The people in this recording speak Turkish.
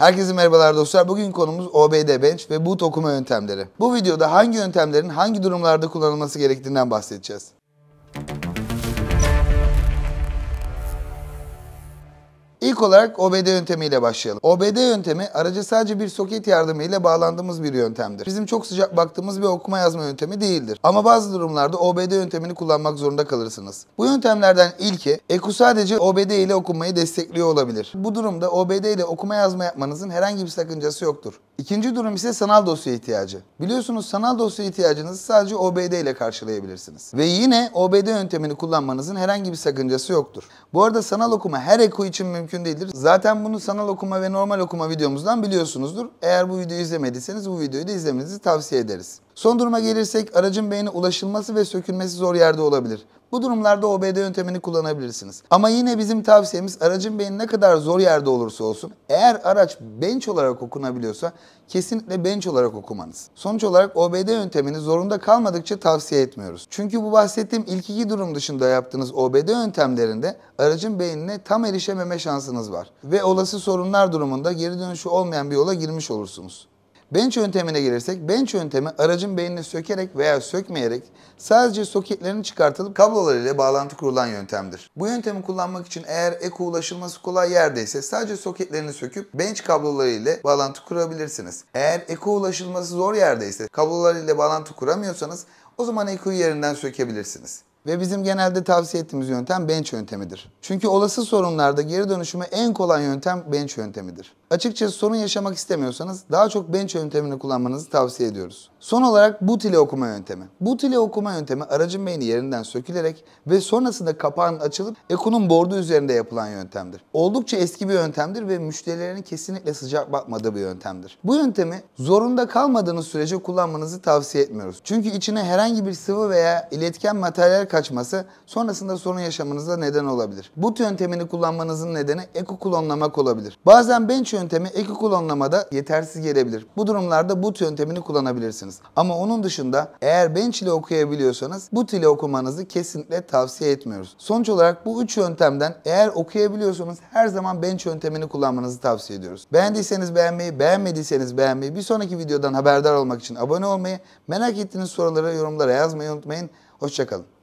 Herkese merhabalar dostlar. Bugün konumuz OBD Bench ve boot okuma yöntemleri. Bu videoda hangi yöntemlerin hangi durumlarda kullanılması gerektiğinden bahsedeceğiz. İlk olarak OBD yöntemiyle başlayalım. OBD yöntemi araca sadece bir soket yardımıyla bağlandığımız bir yöntemdir. Bizim çok sıcak baktığımız bir okuma yazma yöntemi değildir. Ama bazı durumlarda OBD yöntemini kullanmak zorunda kalırsınız. Bu yöntemlerden ilki eku sadece OBD ile okumayı destekliyor olabilir. Bu durumda OBD ile okuma yazma yapmanızın herhangi bir sakıncası yoktur. İkinci durum ise sanal dosya ihtiyacı. Biliyorsunuz sanal dosya ihtiyacınızı sadece OBD ile karşılayabilirsiniz. Ve yine OBD yöntemini kullanmanızın herhangi bir sakıncası yoktur. Bu arada sanal okuma her eku için mümkün değildir. Zaten bunu sanal okuma ve normal okuma videomuzdan biliyorsunuzdur. Eğer bu videoyu izlemediyseniz bu videoyu da izlemenizi tavsiye ederiz. Son duruma gelirsek aracın beyni ulaşılması ve sökülmesi zor yerde olabilir. Bu durumlarda OBD yöntemini kullanabilirsiniz. Ama yine bizim tavsiyemiz aracın beyni ne kadar zor yerde olursa olsun eğer araç bench olarak okunabiliyorsa kesinlikle bench olarak okumanız. Sonuç olarak OBD yöntemini zorunda kalmadıkça tavsiye etmiyoruz. Çünkü bu bahsettiğim ilk iki durum dışında yaptığınız OBD yöntemlerinde aracın beynine tam erişememe şansınız var. Ve olası sorunlar durumunda geri dönüşü olmayan bir yola girmiş olursunuz. Bench yöntemine gelirsek, bench yöntemi aracın beynini sökerek veya sökmeyerek sadece soketlerini çıkartılıp kablolar ile bağlantı kurulan yöntemdir. Bu yöntemi kullanmak için eğer eko ulaşılması kolay yerdeyse sadece soketlerini söküp bench kabloları ile bağlantı kurabilirsiniz. Eğer eko ulaşılması zor yerdeyse kablolar ile bağlantı kuramıyorsanız o zaman ekoyu yerinden sökebilirsiniz. Ve bizim genelde tavsiye ettiğimiz yöntem bench yöntemidir. Çünkü olası sorunlarda geri dönüşüme en kolay yöntem bench yöntemidir. Açıkçası sorun yaşamak istemiyorsanız daha çok bench yöntemini kullanmanızı tavsiye ediyoruz. Son olarak boot ile okuma yöntemi. Boot ile okuma yöntemi aracın beyni yerinden sökülerek ve sonrasında kapağın açılıp ekonun bordu üzerinde yapılan yöntemdir. Oldukça eski bir yöntemdir ve müşterilerin kesinlikle sıcak bakmadığı bir yöntemdir. Bu yöntemi zorunda kalmadığınız sürece kullanmanızı tavsiye etmiyoruz. Çünkü içine herhangi bir sıvı veya iletken materyal kaçması sonrasında sorun yaşamanıza neden olabilir. Boot yöntemini kullanmanızın nedeni eko klonlamak olabilir. Bazen bench yöntemi ek kullanılamada yetersiz gelebilir. Bu durumlarda boot yöntemini kullanabilirsiniz. Ama onun dışında eğer bench ile okuyabiliyorsanız boot ile okumanızı kesinlikle tavsiye etmiyoruz. Sonuç olarak bu üç yöntemden eğer okuyabiliyorsanız her zaman bench yöntemini kullanmanızı tavsiye ediyoruz. Beğendiyseniz beğenmeyi, beğenmediyseniz beğenmeyi, bir sonraki videodan haberdar olmak için abone olmayı, merak ettiğiniz soruları yorumlara yazmayı unutmayın. Hoşçakalın.